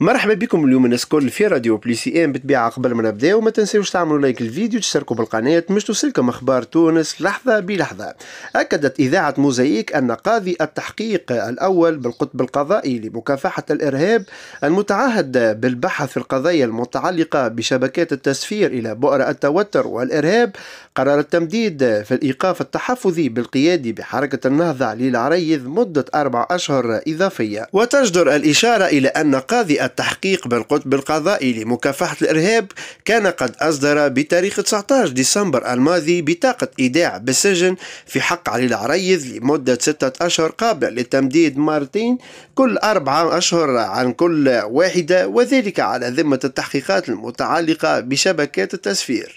مرحبا بكم اليوم الناس الكل في راديو سي ام بتبيع قبل ما نبداو ما تنساوش تعملوا لايك الفيديو تشتركوا بالقناة باش توصلكم اخبار تونس لحظة بلحظة اكدت اذاعة موزايك ان قاضي التحقيق الاول بالقطب القضائي لمكافحة الارهاب المتعهد بالبحث في القضايا المتعلقة بشبكات التسفير الى بؤره التوتر والارهاب قرر التمديد في الايقاف التحفظي بالقيادي بحركة النهضة للعريض مدة اربع اشهر اضافية وتجدر الاشارة الى ان قاضي التحقيق بالقطب القضائي لمكافحة الإرهاب كان قد أصدر بتاريخ 19 ديسمبر الماضي بطاقة إيداع بالسجن في حق علي العريض لمدة ستة أشهر قابلة للتمديد مرتين كل أربعة أشهر عن كل واحدة وذلك على ذمة التحقيقات المتعلقة بشبكات التسفير